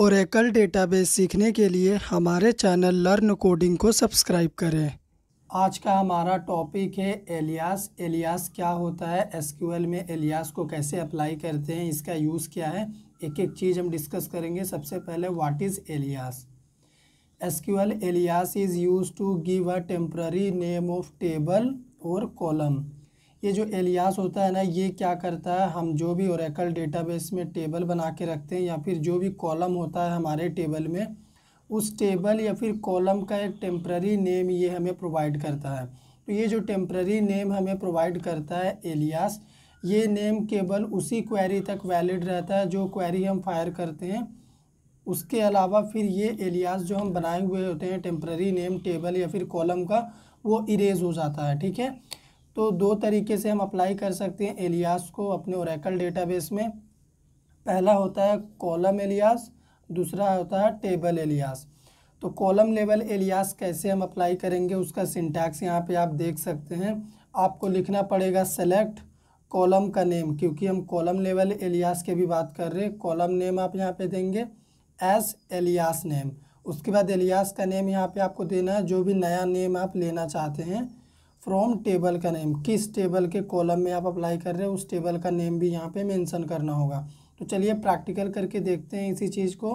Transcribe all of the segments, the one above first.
Oracle database सीखने के लिए हमारे चैनल लर्न कोडिंग को सब्सक्राइब करें आज का हमारा टॉपिक है एलियास एलियास क्या होता है एसक्यूएल में एलियास को कैसे अप्लाई करते हैं इसका यूज़ क्या है एक एक चीज़ हम डिस्कस करेंगे सबसे पहले what is alias SQL alias is use to give a temporary name of table और कॉलम ये जो एलियास होता है ना ये क्या करता है हम जो भी ओरेकल डेटाबेस में टेबल बना के रखते हैं या फिर जो भी कॉलम होता है हमारे टेबल में उस टेबल या फिर कॉलम का एक टेम्प्ररी नेम ये हमें प्रोवाइड करता है तो ये जो टेम्प्ररी नेम हमें प्रोवाइड करता है एलियास ये नेम केवल उसी क्वेरी तक वैलिड रहता है जो क्वेरी हम फायर करते हैं उसके अलावा फिर ये एलियास जो हम बनाए हुए होते हैं टेम्प्ररी नेम टेबल या फिर कॉलम का वो इरेज हो जाता है ठीक है तो दो तरीके से हम अप्लाई कर सकते हैं एलियास को अपने ओरेकल डेटाबेस में पहला होता है कॉलम एलियास दूसरा होता है टेबल एलियास तो कॉलम लेवल एलियास कैसे हम अप्लाई करेंगे उसका सिंटैक्स यहाँ पे आप देख सकते हैं आपको लिखना पड़ेगा सेलेक्ट कॉलम का नेम क्योंकि हम कॉलम लेवल एलियास की भी बात कर रहे हैं कॉलम नेम आप यहाँ पे देंगे एस एलियास नेम उसके बाद एलियास का नेम यहाँ पे आपको देना है जो भी नया नेम आप लेना चाहते हैं फ्रॉम टेबल का नेम किस टेबल के कॉलम में आप अप्लाई कर रहे हैं उस टेबल का नेम भी यहाँ पे मेंशन करना होगा तो चलिए प्रैक्टिकल करके देखते हैं इसी चीज़ को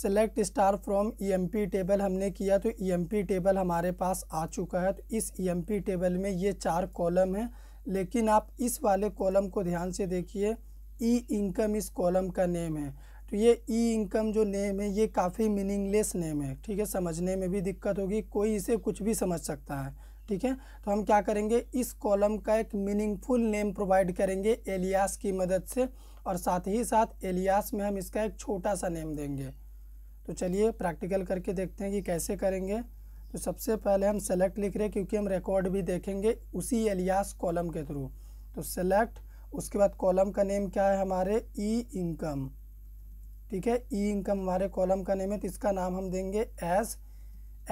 select star from E table हमने किया तो ई e टेबल हमारे पास आ चुका है तो इस ई e टेबल में ये चार कॉलम हैं लेकिन आप इस वाले कॉलम को ध्यान से देखिए ई e इनकम इस कॉलम का नेम है तो ये ई इनकम जो नेम है ये काफ़ी मीनिंगलेस नेम है ठीक है समझने में भी दिक्कत होगी कोई इसे कुछ भी समझ सकता है ठीक है तो हम क्या करेंगे इस कॉलम का एक मीनिंगफुल नेम प्रोवाइड करेंगे एलियास की मदद से और साथ ही साथ एलियास में हम इसका एक छोटा सा नेम देंगे तो चलिए प्रैक्टिकल करके देखते हैं कि कैसे करेंगे तो सबसे पहले हम सेलेक्ट लिख रहे हैं क्योंकि हम रिकॉर्ड भी देखेंगे उसी एलियास कॉलम के थ्रू तो सेलेक्ट उसके बाद कॉलम का नेम क्या है हमारे ई e इनकम ठीक है ई e इनकम हमारे कॉलम का नेम है तो इसका नाम हम देंगे एज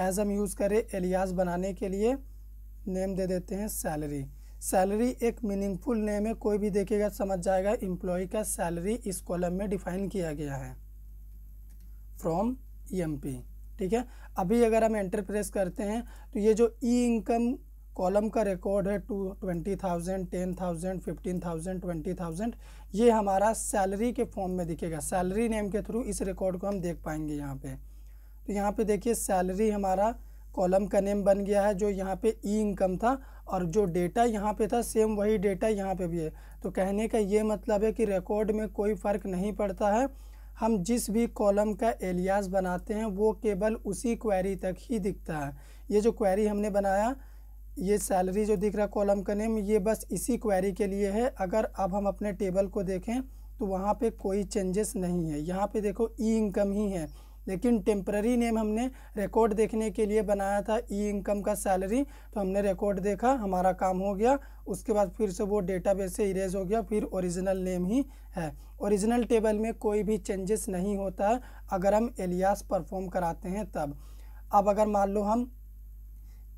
एज हम यूज़ करें एलियास बनाने के लिए नेम दे देते हैं सैलरी सैलरी एक मीनिंगफुल नेम है कोई भी देखेगा समझ जाएगा एम्प्लॉय का सैलरी इस कॉलम में डिफाइन किया गया है फ्रॉम पी e ठीक है अभी अगर हम एंटर प्रेस करते हैं तो ये जो ई इनकम कॉलम का रिकॉर्ड है two twenty thousand ten thousand fifteen thousand twenty thousand ये हमारा सैलरी के फॉर्म में दिखेगा सैलरी नेम के थ्रू इस रिकॉर्ड को हम देख पाएंगे यहाँ पे तो यहाँ पे देखिए सैलरी हमारा कॉलम का नेम बन गया है जो यहाँ पे ई इनकम था और जो डेटा यहाँ पे था सेम वही डेटा यहाँ पे भी है तो कहने का ये मतलब है कि रिकॉर्ड में कोई फ़र्क नहीं पड़ता है हम जिस भी कॉलम का एलियास बनाते हैं वो केवल उसी क्वेरी तक ही दिखता है ये जो क्वेरी हमने बनाया ये सैलरी जो दिख रहा है कॉलम का नेम ये बस इसी क्वेरी के लिए है अगर अब हम अपने टेबल को देखें तो वहाँ पर कोई चेंजेस नहीं है यहाँ पर देखो ई इनकम ही है लेकिन टेम्प्ररी नेम हमने रिकॉर्ड देखने के लिए बनाया था ई e इनकम का सैलरी तो हमने रिकॉर्ड देखा हमारा काम हो गया उसके बाद फिर से वो डेटाबेस से इरेज हो गया फिर ओरिजिनल नेम ही है ओरिजिनल टेबल में कोई भी चेंजेस नहीं होता है अगर हम एलियास परफॉर्म कराते हैं तब अब अगर मान लो हम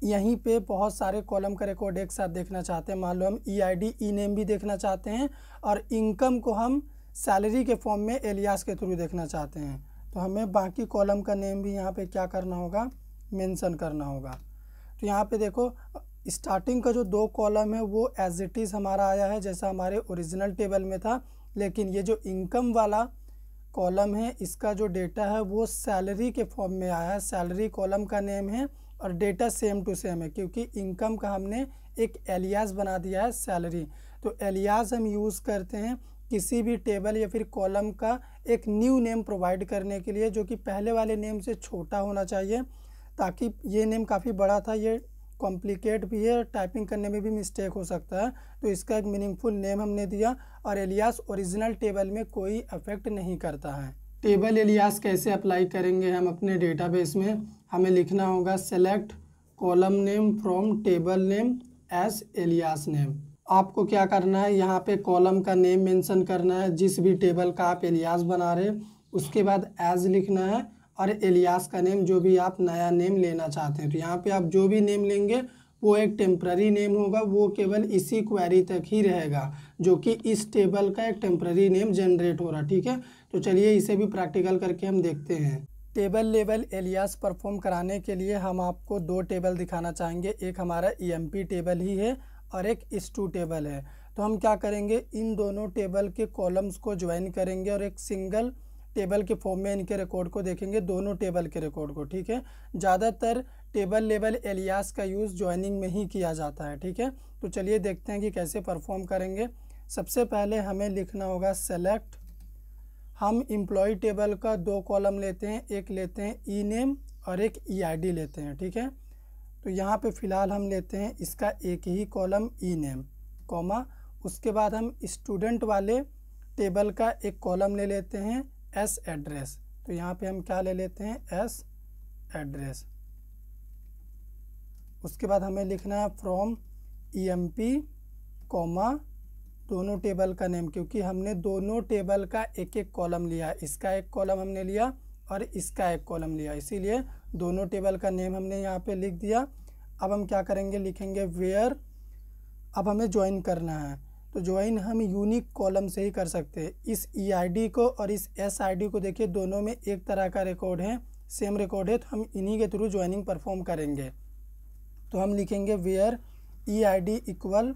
यहीं पे बहुत सारे कॉलम का रिकॉर्ड एक साथ देखना चाहते हैं मान लो हम ई आई डी ई नेम भी देखना चाहते हैं और इनकम को हम सैलरी के फॉर्म में एलियास के थ्रू देखना चाहते हैं तो हमें बाकी कॉलम का नेम भी यहाँ पे क्या करना होगा मेंशन करना होगा तो यहाँ पे देखो स्टार्टिंग का जो दो कॉलम है वो एज इट इज़ हमारा आया है जैसा हमारे ओरिजिनल टेबल में था लेकिन ये जो इनकम वाला कॉलम है इसका जो डेटा है वो सैलरी के फॉर्म में आया है सैलरी कॉलम का नेम है और डेटा सेम टू सेम है क्योंकि इनकम का हमने एक एलियाज बना दिया है सैलरी तो एलियाज हम यूज़ करते हैं किसी भी टेबल या फिर कॉलम का एक न्यू नेम प्रोवाइड करने के लिए जो कि पहले वाले नेम से छोटा होना चाहिए ताकि ये नेम काफ़ी बड़ा था ये कॉम्प्लिकेट भी है टाइपिंग करने में भी मिस्टेक हो सकता है तो इसका एक मीनिंगफुल नेम हमने दिया और एलियास ओरिजिनल टेबल में कोई अफेक्ट नहीं करता है टेबल एलियास कैसे अप्लाई करेंगे हम अपने डेटाबेस में हमें लिखना होगा select column name from table name as alias name आपको क्या करना है यहाँ पे कॉलम का नेम मेंशन करना है जिस भी टेबल का आप एलियास बना रहे उसके बाद एज लिखना है और एलियास का नेम जो भी आप नया नेम लेना चाहते हैं तो यहाँ पे आप जो भी नेम लेंगे वो एक टेम्प्ररी नेम होगा वो केवल इसी क्वेरी तक ही रहेगा जो कि इस टेबल का एक टेम्प्ररी नेम जनरेट हो रहा ठीक है तो चलिए इसे भी प्रैक्टिकल करके हम देखते हैं टेबल लेवल एलियास परफॉर्म कराने के लिए हम आपको दो टेबल दिखाना चाहेंगे एक हमारा ई e टेबल ही है और एक इस टू टेबल है तो हम क्या करेंगे इन दोनों टेबल के कॉलम्स को ज्वाइन करेंगे और एक सिंगल टेबल के फॉर्म में इनके रिकॉर्ड को देखेंगे दोनों टेबल के रिकॉर्ड को ठीक है ज़्यादातर टेबल लेवल एलियास का यूज़ ज्वाइनिंग में ही किया जाता है ठीक है तो चलिए देखते हैं कि कैसे परफॉर्म करेंगे सबसे पहले हमें लिखना होगा सेलेक्ट हम इम्प्लॉय टेबल का दो कॉलम लेते हैं एक लेते हैं ई नेम और एक ई आई डी लेते हैं ठीक है तो यहाँ पे फ़िलहाल हम लेते हैं इसका एक ही कॉलम ई नेम कॉमा उसके बाद हम स्टूडेंट वाले टेबल का एक कॉलम ले लेते हैं एस एड्रेस तो यहाँ पे हम क्या ले लेते हैं एस एड्रेस उसके बाद हमें लिखना है from E M P comma दोनों टेबल का नेम क्योंकि हमने दोनों टेबल का एक एक कॉलम लिया इसका एक कॉलम हमने लिया और इसका एक कॉलम लिया इसीलिए दोनों टेबल का नेम हमने यहाँ पे लिख दिया अब हम क्या करेंगे लिखेंगे वेयर अब हमें ज्वाइन करना है तो ज्वाइन हम यूनिक कॉलम से ही कर सकते हैं इस ई e को और इस एस को देखिए दोनों में एक तरह का रिकॉर्ड है सेम रिकॉर्ड है तो हम इन्हीं के थ्रू ज्वाइनिंग परफॉर्म करेंगे तो हम लिखेंगे where E I D equal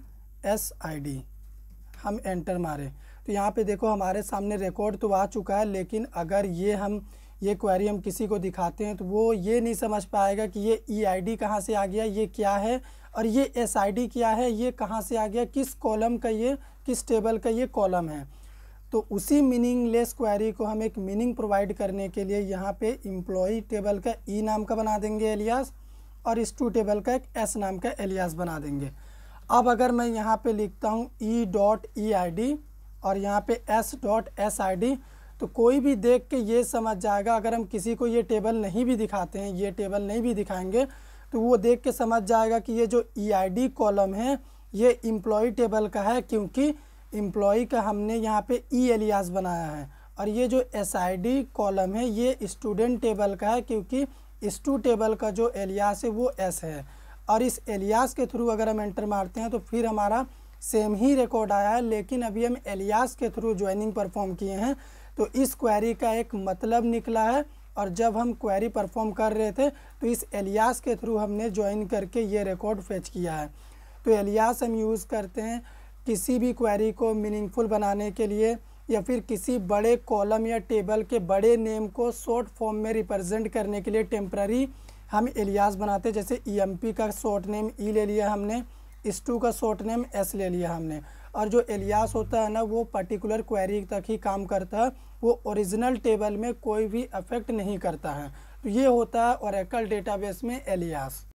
S I D हम एंटर मारें तो यहाँ पे देखो हमारे सामने रिकॉर्ड तो आ चुका है लेकिन अगर ये हम ये क्वेरी हम किसी को दिखाते हैं तो वो ये नहीं समझ पाएगा कि ये ई आई डी कहाँ से आ गया ये क्या है और ये एस आई डी क्या है ये कहाँ से आ गया किस कॉलम का ये किस टेबल का ये कॉलम है तो उसी मीनिंगलेस क्वेरी को हम एक मीनिंग प्रोवाइड करने के लिए यहाँ पे इम्प्लॉई टेबल का ई e नाम का बना देंगे एलियास और इस टू टेबल का एक एस नाम का एलियास बना देंगे अब अगर मैं यहाँ पे लिखता हूँ E dot E I D और यहाँ पे S dot S I D तो कोई भी देख के ये समझ जाएगा अगर हम किसी को ये टेबल नहीं भी दिखाते हैं ये टेबल नहीं भी दिखाएंगे तो वो देख के समझ जाएगा कि ये जो ई e कॉलम है ये एम्प्लॉय टेबल का है क्योंकि एम्प्लॉय का हमने यहाँ पे ई e एलियास बनाया है और ये जो एस कॉलम है ये स्टूडेंट टेबल का है क्योंकि स्टू टेबल का जो एलियास है वो एस है और इस एलियास के थ्रू अगर हम एंटर मारते हैं तो फिर हमारा सेम ही रिकॉर्ड आया है लेकिन अभी हम एलियास के थ्रू ज्वाइनिंग परफॉर्म किए हैं तो इस क्वेरी का एक मतलब निकला है और जब हम क्वेरी परफॉर्म कर रहे थे तो इस एलियास के थ्रू हमने ज्वाइन करके ये रिकॉर्ड फेच किया है तो एलियास हम यूज़ करते हैं किसी भी क्वेरी को मीनिंगफुल बनाने के लिए या फिर किसी बड़े कॉलम या टेबल के बड़े नेम को शॉर्ट फॉर्म में रिप्रेजेंट करने के लिए टेम्प्ररी हम एलियास बनाते जैसे ई e का शॉर्ट नेम ई ले लिया हमने इस का शॉर्ट नेम एस ले लिया हमने और जो एलियास होता है ना वो पर्टिकुलर क्वेरी तक ही काम करता है वो ओरिजिनल टेबल में कोई भी अफेक्ट नहीं करता है तो ये होता है ओरेकल डेटाबेस में एलियास